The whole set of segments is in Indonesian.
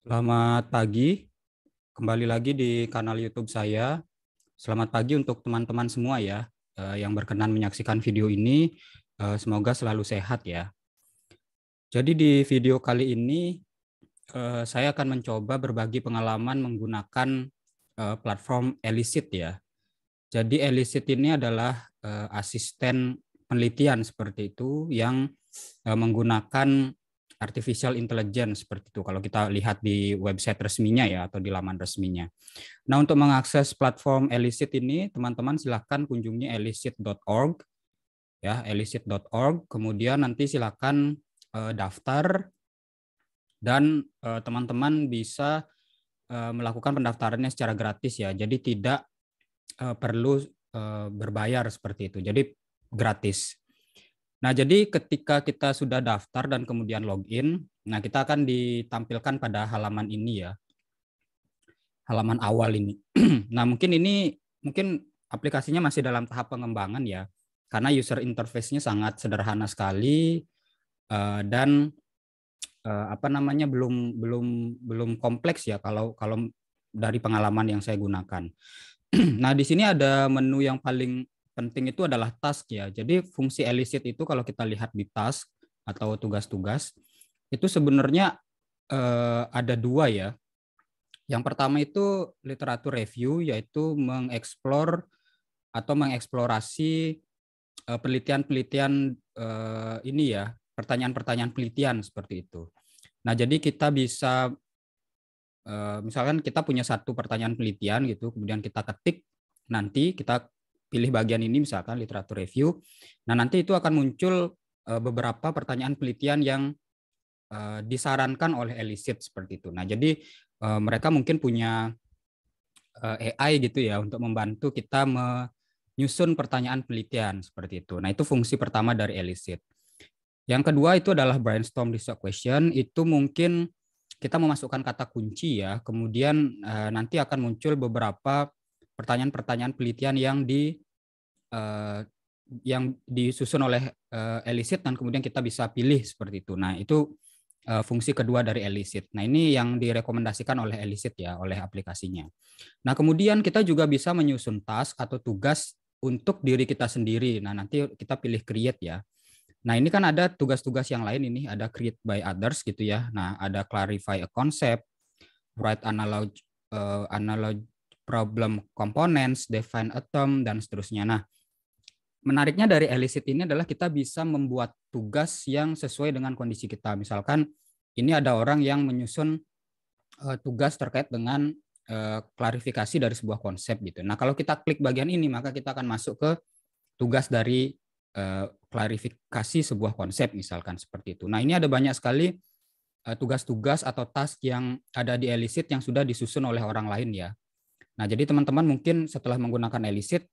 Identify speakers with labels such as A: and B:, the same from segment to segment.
A: Selamat pagi, kembali lagi di kanal YouTube saya. Selamat pagi untuk teman-teman semua ya eh, yang berkenan menyaksikan video ini. Eh, semoga selalu sehat ya. Jadi di video kali ini eh, saya akan mencoba berbagi pengalaman menggunakan platform Elicit ya. Jadi Elicit ini adalah asisten penelitian seperti itu yang menggunakan artificial intelligence seperti itu kalau kita lihat di website resminya ya atau di laman resminya. Nah, untuk mengakses platform Elicit ini, teman-teman silahkan kunjungi elicit.org ya, elicit.org. Kemudian nanti silahkan uh, daftar dan eh, teman-teman uh, bisa uh, melakukan pendaftarannya secara gratis ya. Jadi tidak perlu berbayar seperti itu. Jadi gratis. Nah, jadi ketika kita sudah daftar dan kemudian login, nah kita akan ditampilkan pada halaman ini ya. Halaman awal ini. nah, mungkin ini mungkin aplikasinya masih dalam tahap pengembangan ya. Karena user interface-nya sangat sederhana sekali eh, dan eh, apa namanya belum belum belum kompleks ya kalau kalau dari pengalaman yang saya gunakan. nah, di sini ada menu yang paling penting itu adalah task ya. Jadi fungsi elicit itu kalau kita lihat di task atau tugas-tugas itu sebenarnya eh, ada dua ya. Yang pertama itu literatur review yaitu mengeksplor atau mengeksplorasi eh, penelitian-penelitian eh, ini ya, pertanyaan-pertanyaan penelitian seperti itu. Nah, jadi kita bisa eh, misalkan kita punya satu pertanyaan penelitian gitu, kemudian kita ketik nanti kita pilih bagian ini misalkan literatur review. Nah, nanti itu akan muncul eh, beberapa pertanyaan penelitian yang eh, disarankan oleh elicit seperti itu. Nah, jadi eh, mereka mungkin punya AI gitu ya untuk membantu kita menyusun pertanyaan penelitian seperti itu. Nah, itu fungsi pertama dari elicit. Yang kedua itu adalah brainstorm research question. Itu mungkin kita memasukkan kata kunci ya. Kemudian nanti akan muncul beberapa pertanyaan-pertanyaan penelitian yang di uh, yang disusun oleh uh, elicit dan kemudian kita bisa pilih seperti itu. Nah, itu uh, fungsi kedua dari elicit. Nah, ini yang direkomendasikan oleh elicit ya, oleh aplikasinya. Nah, kemudian kita juga bisa menyusun task atau tugas untuk diri kita sendiri. Nah, nanti kita pilih create ya. Nah, ini kan ada tugas-tugas yang lain ini, ada create by others gitu ya. Nah, ada clarify a concept, write analog uh, analog problem components, define atom dan seterusnya. Nah, menariknya dari elicit ini adalah kita bisa membuat tugas yang sesuai dengan kondisi kita. Misalkan ini ada orang yang menyusun uh, tugas terkait dengan uh, klarifikasi dari sebuah konsep gitu. Nah, kalau kita klik bagian ini maka kita akan masuk ke tugas dari uh, klarifikasi sebuah konsep misalkan seperti itu. Nah, ini ada banyak sekali tugas-tugas atau task yang ada di elicit yang sudah disusun oleh orang lain ya. Nah, jadi teman-teman mungkin setelah menggunakan Elicit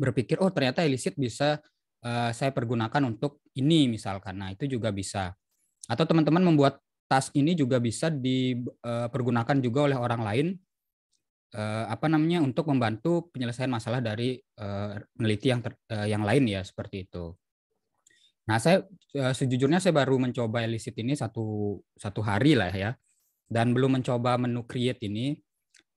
A: berpikir, oh ternyata Elicit bisa uh, saya pergunakan untuk ini misalkan. Nah, itu juga bisa. Atau teman-teman membuat tas ini juga bisa dipergunakan eh, juga oleh orang lain uh, apa namanya untuk membantu penyelesaian masalah dari uh, peneliti yang ter, uh, yang lain ya seperti itu. Nah, saya uh, sejujurnya saya baru mencoba Elicit ini satu satu hari lah ya dan belum mencoba menu create ini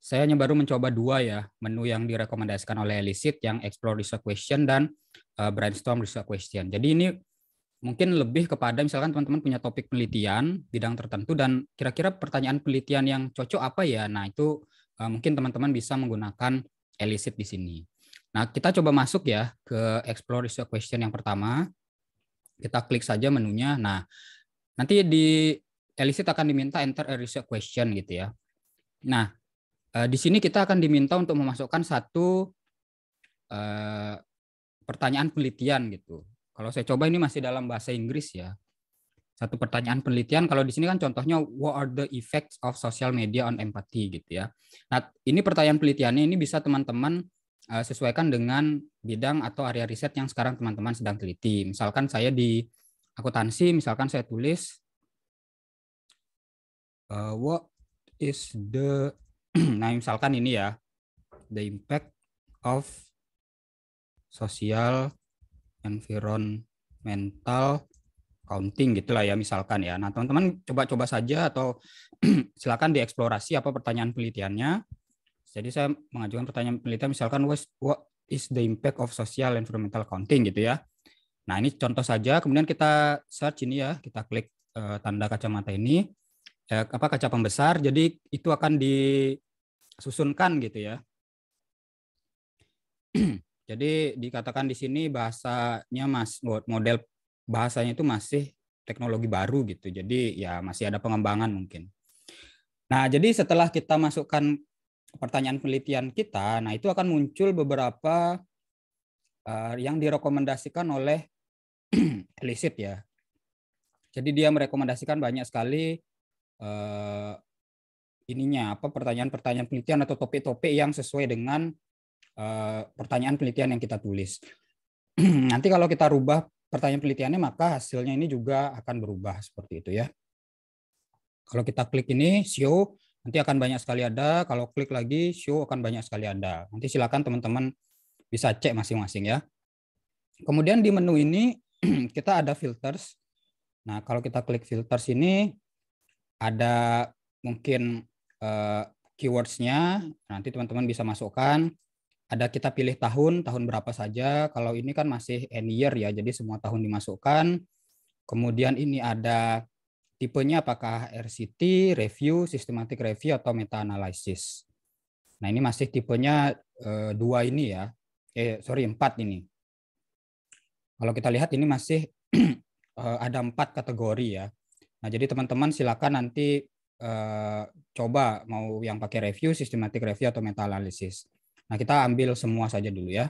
A: saya hanya baru mencoba dua ya menu yang direkomendasikan oleh Elicit yang explore research question dan uh, brainstorm research question. Jadi ini mungkin lebih kepada misalkan teman-teman punya topik penelitian bidang tertentu dan kira-kira pertanyaan penelitian yang cocok apa ya. Nah, itu uh, mungkin teman-teman bisa menggunakan Elicit di sini. Nah, kita coba masuk ya ke explore research question yang pertama. Kita klik saja menunya. Nah, nanti di Elicit akan diminta enter a research question gitu ya. Nah, Eh, di sini kita akan diminta untuk memasukkan satu eh, pertanyaan penelitian gitu. Kalau saya coba ini masih dalam bahasa Inggris ya. Satu pertanyaan penelitian. Kalau di sini kan contohnya what are the effects of social media on empathy gitu ya. Nah ini pertanyaan penelitiannya ini bisa teman-teman eh, sesuaikan dengan bidang atau area riset yang sekarang teman-teman sedang teliti. Misalkan saya di akuntansi, misalkan saya tulis uh, what is the nah misalkan ini ya the impact of social environmental counting gitulah ya misalkan ya. Nah teman-teman coba-coba saja atau silakan dieksplorasi apa pertanyaan penelitiannya. Jadi saya mengajukan pertanyaan penelitian misalkan what is the impact of social environmental counting gitu ya. Nah ini contoh saja. Kemudian kita search ini ya, kita klik eh, tanda kacamata ini ya, apa kaca pembesar jadi itu akan disusunkan gitu ya jadi dikatakan di sini bahasanya mas model bahasanya itu masih teknologi baru gitu jadi ya masih ada pengembangan mungkin nah jadi setelah kita masukkan pertanyaan penelitian kita nah itu akan muncul beberapa uh, yang direkomendasikan oleh Elisit ya jadi dia merekomendasikan banyak sekali uh, ininya apa pertanyaan-pertanyaan penelitian atau topik-topik yang sesuai dengan uh, pertanyaan penelitian yang kita tulis. Nanti kalau kita rubah pertanyaan penelitiannya maka hasilnya ini juga akan berubah seperti itu ya. Kalau kita klik ini show nanti akan banyak sekali ada, kalau klik lagi show akan banyak sekali ada. Nanti silakan teman-teman bisa cek masing-masing ya. Kemudian di menu ini kita ada filters. Nah, kalau kita klik filters ini ada mungkin uh, keywordsnya nanti teman-teman bisa masukkan ada kita pilih tahun tahun berapa saja kalau ini kan masih end year ya jadi semua tahun dimasukkan kemudian ini ada tipenya apakah RCT review systematic review atau meta analysis nah ini masih tipenya uh, dua ini ya eh sorry empat ini kalau kita lihat ini masih eh, ada empat kategori ya Nah, jadi teman-teman silakan nanti eh, coba mau yang pakai review, systematic review atau meta analisis. Nah, kita ambil semua saja dulu ya.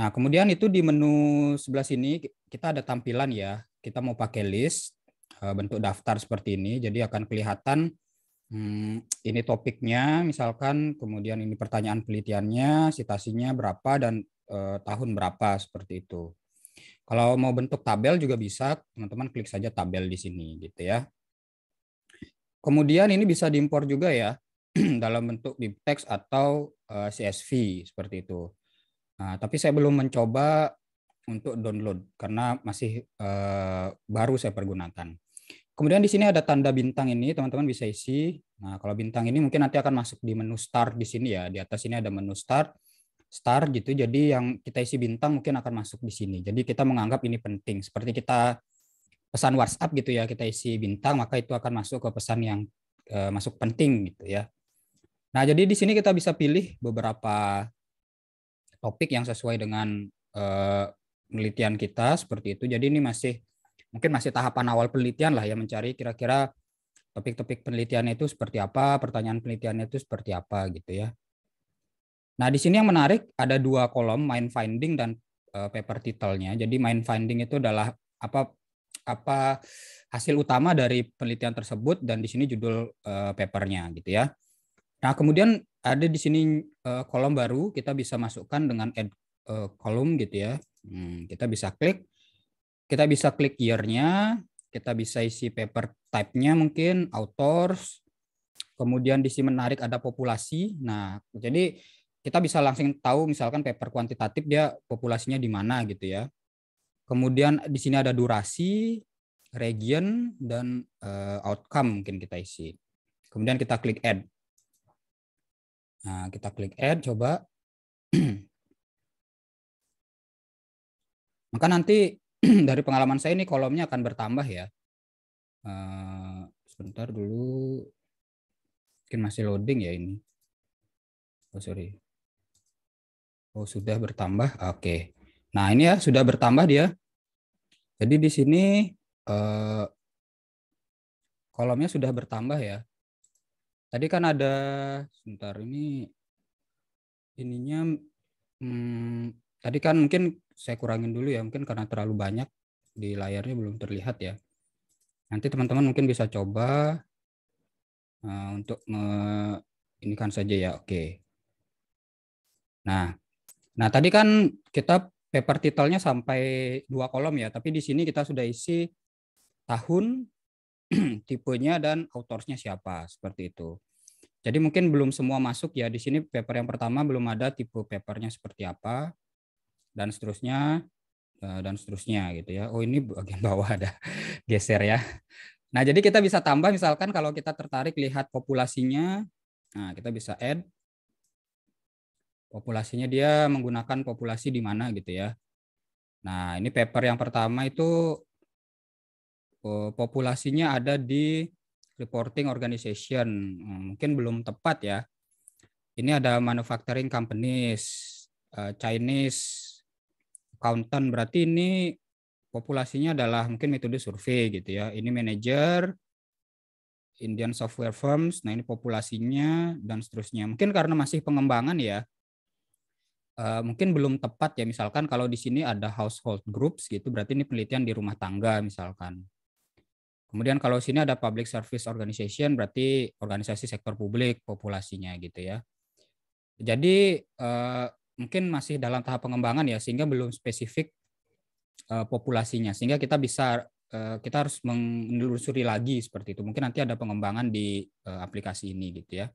A: Nah, kemudian itu di menu sebelah sini kita ada tampilan ya. Kita mau pakai list eh, bentuk daftar seperti ini. Jadi akan kelihatan hmm, ini topiknya misalkan, kemudian ini pertanyaan penelitiannya, citasinya berapa dan eh, tahun berapa seperti itu. Kalau mau bentuk tabel juga bisa, teman-teman klik saja tabel di sini gitu ya. Kemudian ini bisa diimpor juga ya dalam bentuk di teks atau eh, CSV seperti itu. Nah, tapi saya belum mencoba untuk download karena masih eh, baru saya pergunakan. Kemudian di sini ada tanda bintang ini, teman-teman bisa isi. Nah, kalau bintang ini mungkin nanti akan masuk di menu start di sini ya. Di atas ini ada menu start star gitu. Jadi yang kita isi bintang mungkin akan masuk di sini. Jadi kita menganggap ini penting. Seperti kita pesan WhatsApp gitu ya, kita isi bintang maka itu akan masuk ke pesan yang eh, masuk penting gitu ya. Nah, jadi di sini kita bisa pilih beberapa topik yang sesuai dengan eh, penelitian kita seperti itu. Jadi ini masih mungkin masih tahapan awal penelitian lah ya mencari kira-kira topik-topik penelitian itu seperti apa, pertanyaan penelitiannya itu seperti apa gitu ya. Nah, di sini yang menarik ada dua kolom mind finding dan uh, paper nya Jadi mind finding itu adalah apa apa hasil utama dari penelitian tersebut dan di sini judul uh, papernya gitu ya. Nah, kemudian ada di sini uh, kolom baru kita bisa masukkan dengan add uh, kolom gitu ya. Hmm, kita bisa klik kita bisa klik year-nya, kita bisa isi paper type-nya mungkin authors. Kemudian di sini menarik ada populasi. Nah, jadi kita bisa langsung tahu misalkan paper kuantitatif dia populasinya di mana gitu ya. Kemudian di sini ada durasi, region dan uh, outcome mungkin kita isi. Kemudian kita klik add. Nah, kita klik add coba. Maka nanti dari pengalaman saya ini kolomnya akan bertambah ya. Uh, sebentar dulu. Mungkin masih loading ya ini. Oh sorry. Oh, sudah bertambah. Oke. Nah, ini ya sudah bertambah dia. Jadi di sini eh, kolomnya sudah bertambah ya. Tadi kan ada sebentar ini ininya hmm, tadi kan mungkin saya kurangin dulu ya, mungkin karena terlalu banyak di layarnya belum terlihat ya. Nanti teman-teman mungkin bisa coba Nah, untuk me ini kan saja ya. Oke. Nah, Nah, tadi kan kita paper titelnya sampai dua kolom ya, tapi di sini kita sudah isi tahun, tipenya dan autorsnya siapa, seperti itu. Jadi mungkin belum semua masuk ya. Di sini paper yang pertama belum ada tipe papernya seperti apa dan seterusnya eh, dan seterusnya gitu ya. Oh ini bagian bawah ada geser ya. Nah jadi kita bisa tambah misalkan kalau kita tertarik lihat populasinya, nah kita bisa add populasinya dia menggunakan populasi di mana gitu ya. Nah, ini paper yang pertama itu eh, populasinya ada di reporting organization. Hmm, mungkin belum tepat ya. Ini ada manufacturing companies, eh, Chinese accountant berarti ini populasinya adalah mungkin metode survei gitu ya. Ini manager Indian software firms, nah ini populasinya dan seterusnya. Mungkin karena masih pengembangan ya, uh, mungkin belum tepat ya misalkan kalau di sini ada household groups gitu berarti ini penelitian di rumah tangga misalkan. Kemudian kalau sini ada public service organization berarti organisasi sektor publik populasinya gitu ya. Jadi uh, mungkin masih dalam tahap pengembangan ya sehingga belum spesifik uh, populasinya sehingga kita bisa kita harus menelusuri lagi seperti itu. Mungkin nanti ada pengembangan di aplikasi ini gitu ya.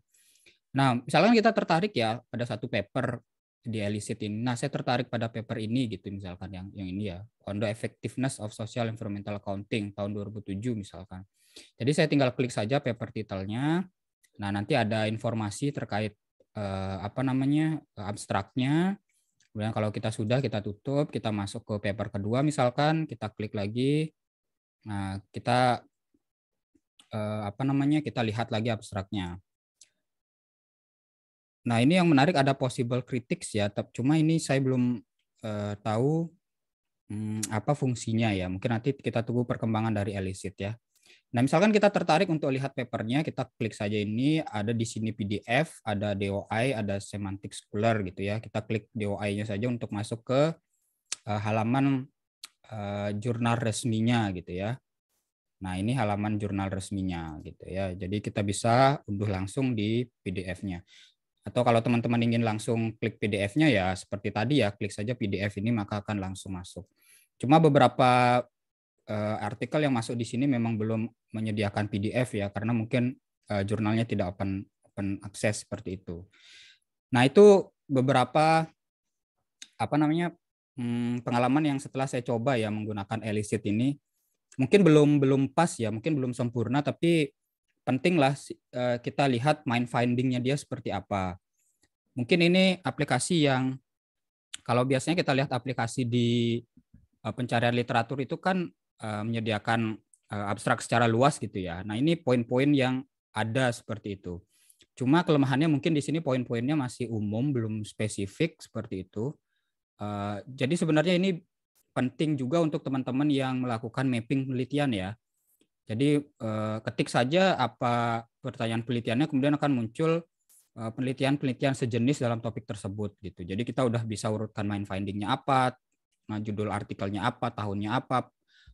A: Nah, misalkan kita tertarik ya pada satu paper dielisitin. Nah, saya tertarik pada paper ini gitu misalkan yang yang ini ya, on the effectiveness of social environmental accounting tahun 2007 misalkan. Jadi saya tinggal klik saja paper titelnya. Nah, nanti ada informasi terkait eh, apa namanya? abstraknya. Kemudian kalau kita sudah kita tutup, kita masuk ke paper kedua misalkan, kita klik lagi. Nah, kita eh, apa namanya? kita lihat lagi abstraknya. Nah, ini yang menarik ada possible critics ya, tapi cuma ini saya belum uh, tahu um, apa fungsinya ya. Mungkin nanti kita tunggu perkembangan dari elicit ya. Nah, misalkan kita tertarik untuk lihat papernya, kita klik saja ini, ada di sini PDF, ada DOI, ada semantic scholar gitu ya. Kita klik DOI-nya saja untuk masuk ke uh, halaman uh, jurnal resminya gitu ya. Nah, ini halaman jurnal resminya gitu ya. Jadi kita bisa unduh langsung di PDF-nya. Atau kalau teman-teman ingin langsung klik PDF-nya ya seperti tadi ya, klik saja PDF ini maka akan langsung masuk. Cuma beberapa uh, artikel yang masuk di sini memang belum menyediakan PDF ya karena mungkin uh, jurnalnya tidak open open access seperti itu. Nah, itu beberapa apa namanya hmm, pengalaman yang setelah saya coba ya menggunakan Elicit ini mungkin belum belum pas ya, mungkin belum sempurna tapi pentinglah eh, kita lihat mind findingnya dia seperti apa. Mungkin ini aplikasi yang kalau biasanya kita lihat aplikasi di eh, pencarian literatur itu kan eh, menyediakan abstrak secara luas gitu ya. Nah ini poin-poin yang ada seperti itu. Cuma kelemahannya mungkin di sini poin-poinnya masih umum, belum spesifik seperti itu. jadi sebenarnya ini penting juga untuk teman-teman yang melakukan mapping penelitian ya. Jadi eh, ketik saja apa pertanyaan penelitiannya kemudian akan muncul eh, penelitian-penelitian sejenis dalam topik tersebut gitu. Jadi kita udah bisa urutkan main findingnya apa, eh, judul artikelnya apa, tahunnya apa,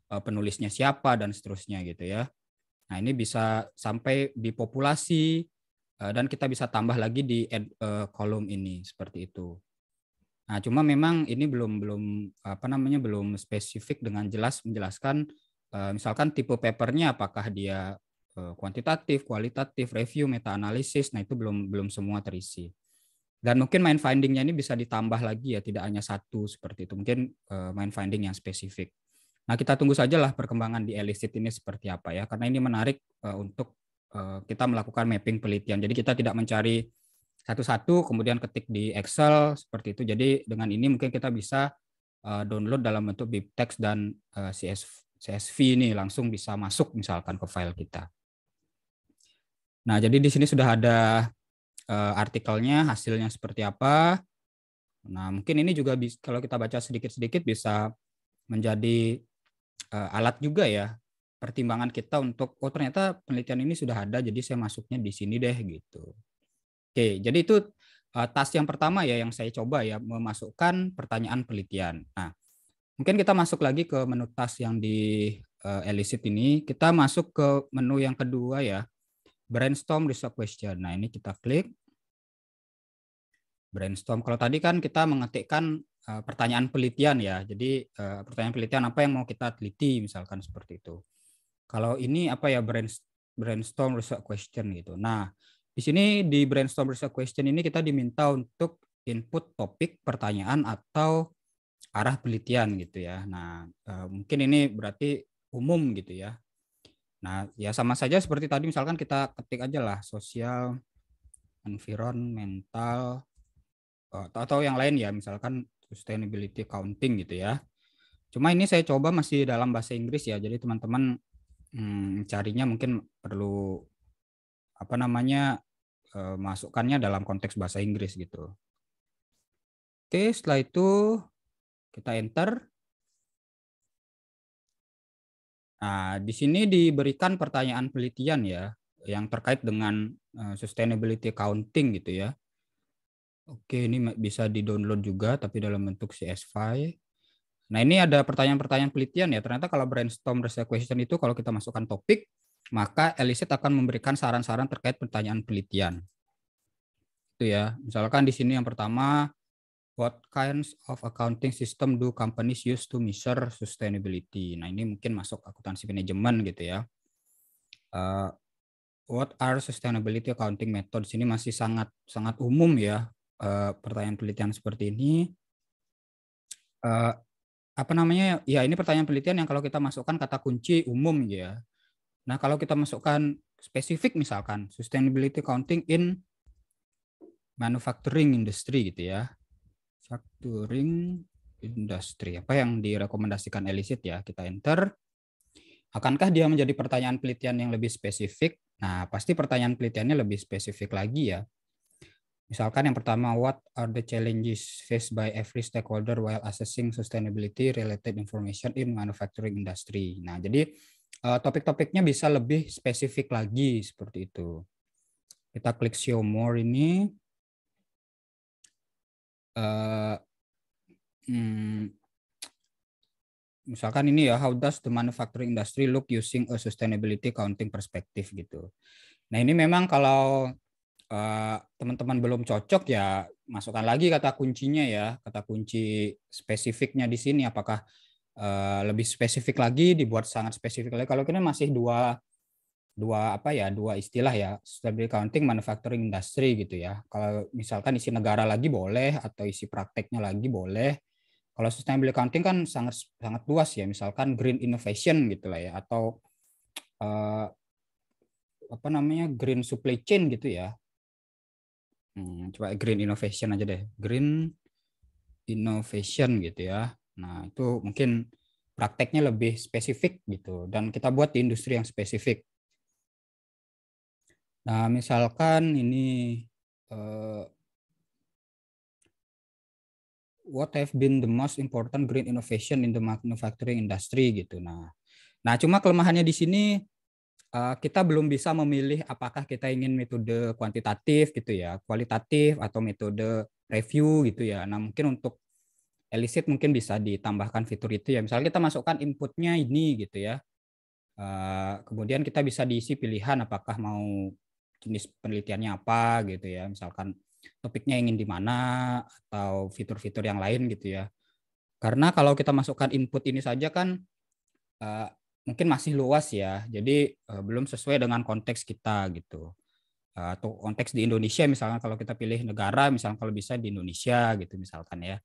A: penulisnya siapa dan seterusnya gitu ya. Nah ini bisa sampai di populasi dan kita bisa tambah lagi di ed, kolom ini seperti itu. Nah cuma memang ini belum belum apa namanya belum spesifik dengan jelas menjelaskan Eh, misalkan tipe papernya apakah dia eh, kuantitatif, kualitatif, review, meta analisis, nah itu belum belum semua terisi. Dan mungkin main findingnya ini bisa ditambah lagi ya, tidak hanya satu seperti itu. Mungkin eh, main finding yang spesifik. Nah kita tunggu saja lah perkembangan di elicit ini seperti apa ya, karena ini menarik untuk kita melakukan mapping penelitian. Jadi kita tidak mencari satu-satu kemudian ketik di Excel seperti itu. Jadi dengan ini mungkin kita bisa download dalam bentuk BibTeX dan CSV. CSV ini langsung bisa masuk misalkan ke file kita. Nah, jadi di sini sudah ada eh, artikelnya, hasilnya seperti apa. Nah, mungkin ini juga bisa, kalau kita baca sedikit-sedikit bisa menjadi eh, alat juga ya pertimbangan kita untuk oh ternyata penelitian ini sudah ada jadi saya masuknya di sini deh gitu. Oke, jadi itu eh, tas yang pertama ya yang saya coba ya memasukkan pertanyaan penelitian. Nah, Mungkin kita masuk lagi ke menu tas yang di uh, Elicit ini. Kita masuk ke menu yang kedua ya. Brainstorm research question. Nah, ini kita klik. Brainstorm. Kalau tadi kan kita mengetikkan uh, pertanyaan penelitian ya. Jadi uh, pertanyaan penelitian apa yang mau kita teliti misalkan seperti itu. Kalau ini apa ya brainstorm research question gitu. Nah, di sini di brainstorm research question ini kita diminta untuk input topik, pertanyaan atau arah penelitian gitu ya. Nah, eh, mungkin ini berarti umum gitu ya. Nah, ya sama saja seperti tadi misalkan kita ketik aja lah sosial, environmental eh, atau, yang lain ya, misalkan sustainability counting gitu ya. Cuma ini saya coba masih dalam bahasa Inggris ya. Jadi teman-teman hmm, carinya mungkin perlu apa namanya eh, masukkannya dalam konteks bahasa Inggris gitu. Oke, setelah itu kita enter. Nah, di sini diberikan pertanyaan penelitian ya yang terkait dengan eh, sustainability accounting gitu ya. Oke, ini bisa di-download juga tapi dalam bentuk csv Nah, ini ada pertanyaan-pertanyaan penelitian ya. Ternyata kalau brainstorm research question itu kalau kita masukkan topik, maka Elisit akan memberikan saran-saran terkait pertanyaan penelitian. Itu ya. Misalkan di sini yang pertama What kinds of accounting system do companies use to measure sustainability? Nah, ini mungkin masuk akuntansi manajemen gitu ya. Uh, what are sustainability accounting methods? Ini masih sangat sangat umum ya uh, pertanyaan penelitian seperti ini. Uh, apa namanya? Ya, ini pertanyaan penelitian yang kalau kita masukkan kata kunci umum gitu ya. Nah, kalau kita masukkan spesifik misalkan sustainability accounting in manufacturing industry gitu ya. Manufacturing industry. Apa yang direkomendasikan elicit ya? Kita enter. Akankah dia menjadi pertanyaan penelitian yang lebih spesifik? Nah, pasti pertanyaan penelitiannya lebih spesifik lagi ya. Misalkan yang pertama, what are the challenges faced by every stakeholder while assessing sustainability related information in manufacturing industry? Nah, jadi eh, topik-topiknya bisa lebih spesifik lagi seperti itu. Kita klik show more ini. Eh, hmm, misalkan ini ya how does the manufacturing industry look using a sustainability accounting perspective gitu. Nah ini memang kalau teman eh, teman-teman belum cocok ya masukkan lagi kata kuncinya ya kata kunci spesifiknya di sini apakah uh, lebih spesifik lagi dibuat sangat spesifik lagi. Kalau kita masih dua dua apa ya dua istilah ya sustainable accounting manufacturing industry gitu ya kalau misalkan isi negara lagi boleh atau isi prakteknya lagi boleh kalau sustainable accounting kan sangat sangat luas ya misalkan green innovation gitulah ya atau eh, apa namanya green supply chain gitu ya hmm, coba green innovation aja deh green innovation gitu ya nah itu mungkin prakteknya lebih spesifik gitu dan kita buat di industri yang spesifik Nah, misalkan ini uh, what have been the most important green innovation in the manufacturing industry gitu. Nah, nah cuma kelemahannya di sini uh, kita belum bisa memilih apakah kita ingin metode kuantitatif gitu ya, kualitatif atau metode review gitu ya. Nah, mungkin untuk elicit mungkin bisa ditambahkan fitur itu ya. Misalnya kita masukkan inputnya ini gitu ya. Uh, kemudian kita bisa diisi pilihan apakah mau jenis penelitiannya apa gitu ya misalkan topiknya ingin di mana atau fitur-fitur yang lain gitu ya karena kalau kita masukkan input ini saja kan uh, mungkin masih luas ya jadi uh, belum sesuai dengan konteks kita gitu uh, atau konteks di Indonesia misalkan kalau kita pilih negara misalkan kalau bisa di Indonesia gitu misalkan ya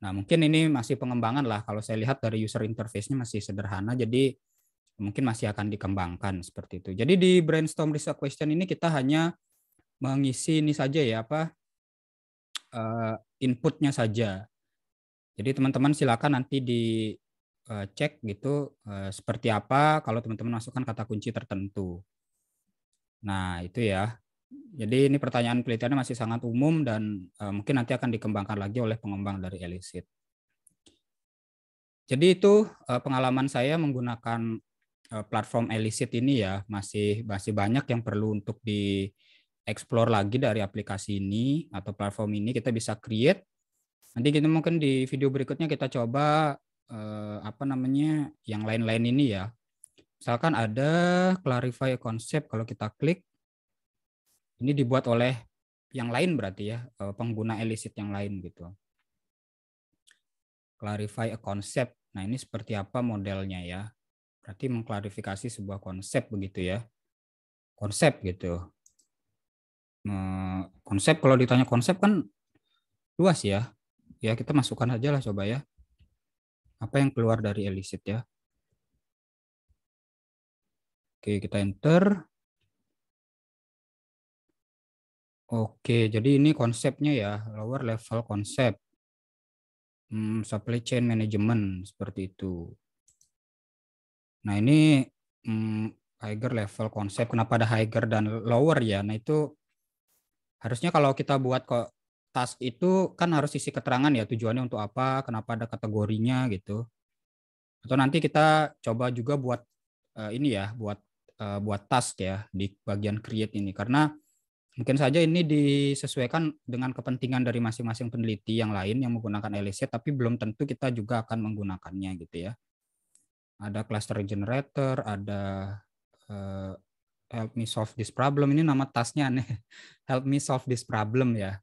A: nah mungkin ini masih pengembangan lah kalau saya lihat dari user interface-nya masih sederhana jadi mungkin masih akan dikembangkan seperti itu. Jadi di brainstorm research question ini kita hanya mengisi ini saja ya apa eh, inputnya saja. Jadi teman-teman silakan nanti dicek eh, cek gitu eh, seperti apa kalau teman-teman masukkan kata kunci tertentu. Nah itu ya. Jadi ini pertanyaan penelitiannya masih sangat umum dan mungkin nanti akan dikembangkan lagi oleh pengembang dari Elisit. Jadi itu pengalaman saya menggunakan Eh, platform Elicit ini ya masih masih banyak yang perlu untuk dieksplor lagi dari aplikasi ini atau platform ini kita bisa create nanti kita mungkin di video berikutnya kita coba eh, apa namanya yang lain-lain ini ya misalkan ada clarify concept kalau kita klik ini dibuat oleh yang lain berarti ya eh, pengguna Elicit yang lain gitu clarify a concept nah ini seperti apa modelnya ya berarti mengklarifikasi sebuah konsep begitu ya konsep gitu nah, konsep kalau ditanya konsep kan luas ya ya kita masukkan aja lah coba ya apa yang keluar dari elicit ya oke kita enter oke jadi ini konsepnya ya lower level konsep hmm, supply chain management seperti itu Nah ini hmm, higher level konsep. Kenapa ada higher dan lower ya? Nah itu harusnya kalau kita buat kok task itu kan harus isi keterangan ya tujuannya untuk apa, kenapa ada kategorinya gitu. Atau nanti kita coba juga buat uh, ini ya, buat uh, buat task ya di bagian create ini karena mungkin saja ini disesuaikan dengan kepentingan dari masing-masing peneliti yang lain yang menggunakan LSC e tapi belum tentu kita juga akan menggunakannya gitu ya ada cluster generator, ada uh, help me solve this problem. Ini nama tasnya aneh. help me solve this problem ya.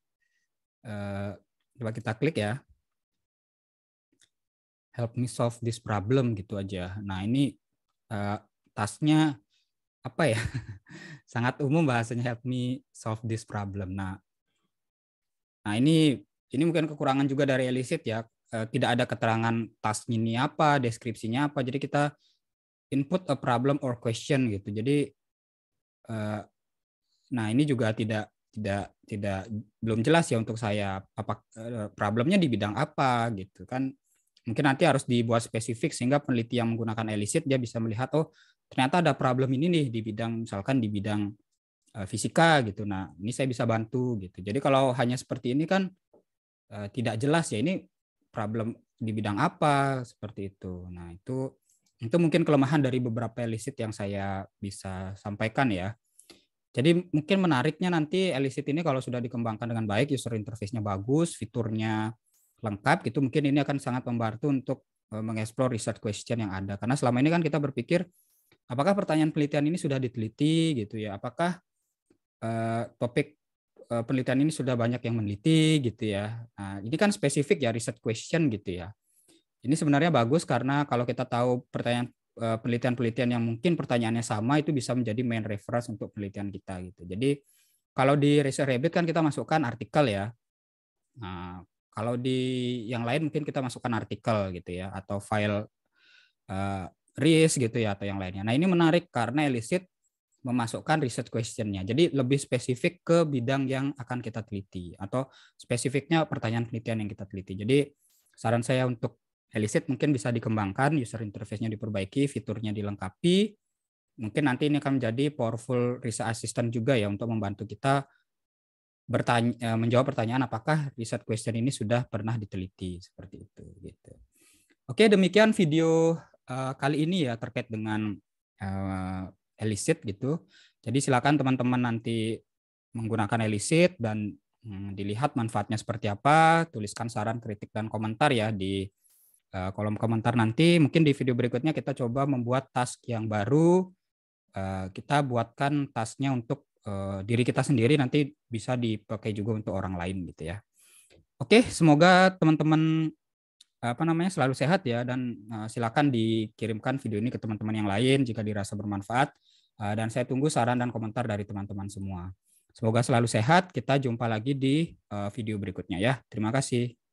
A: Uh, coba kita klik ya. Help me solve this problem gitu aja. Nah ini uh, tasnya apa ya? Sangat umum bahasanya help me solve this problem. Nah, nah ini ini mungkin kekurangan juga dari elicit ya. Eh, tidak ada keterangan task ini apa, deskripsinya apa. Jadi kita input a problem or question gitu. Jadi uh, nah ini juga tidak tidak tidak belum jelas ya untuk saya apa uh, problemnya di bidang apa gitu kan. Mungkin nanti harus dibuat spesifik sehingga peneliti yang menggunakan elicit dia bisa melihat oh ternyata ada problem ini nih di bidang misalkan di bidang fisika gitu. Nah, ini saya bisa bantu gitu. Jadi kalau hanya seperti ini kan uh, tidak jelas ya ini problem di bidang apa seperti itu. Nah, itu itu mungkin kelemahan dari beberapa elicit yang saya bisa sampaikan ya. Jadi mungkin menariknya nanti elicit ini kalau sudah dikembangkan dengan baik, user interface-nya bagus, fiturnya lengkap gitu, mungkin ini akan sangat membantu untuk eh, mengeksplor research question yang ada. Karena selama ini kan kita berpikir apakah pertanyaan penelitian ini sudah diteliti gitu ya, apakah eh, topik Eh, penelitian ini sudah banyak yang meneliti gitu ya. Nah, ini kan spesifik ya riset question gitu ya. Ini sebenarnya bagus karena kalau kita tahu pertanyaan eh, penelitian-penelitian yang mungkin pertanyaannya sama itu bisa menjadi main reference untuk penelitian kita gitu. Jadi kalau di Research Rabbit kan kita masukkan artikel ya. Nah, kalau di yang lain mungkin kita masukkan artikel gitu ya atau file uh, eh, RIS gitu ya atau yang lainnya. Nah, ini menarik karena elicit memasukkan research questionnya. Jadi lebih spesifik ke bidang yang akan kita teliti atau spesifiknya pertanyaan penelitian yang kita teliti. Jadi saran saya untuk Elicit mungkin bisa dikembangkan, user interface-nya diperbaiki, fiturnya dilengkapi. Mungkin nanti ini akan menjadi powerful research assistant juga ya untuk membantu kita bertanya eh, menjawab pertanyaan apakah research question ini sudah pernah diteliti seperti itu gitu. Oke, demikian video eh, kali ini ya terkait dengan eh, Elicit gitu. Jadi silakan teman-teman nanti menggunakan Elicit dan hmm, dilihat manfaatnya seperti apa, tuliskan saran, kritik dan komentar ya di eh, kolom komentar nanti. Mungkin di video berikutnya kita coba membuat task yang baru. Eh, kita buatkan tasknya untuk eh, diri kita sendiri nanti bisa dipakai juga untuk orang lain gitu ya. Oke, semoga teman-teman apa namanya selalu sehat ya dan silakan dikirimkan video ini ke teman-teman yang lain jika dirasa bermanfaat. Eh, dan saya tunggu saran dan komentar dari teman-teman semua. Semoga selalu sehat. Kita jumpa lagi di eh, video berikutnya ya. Terima kasih.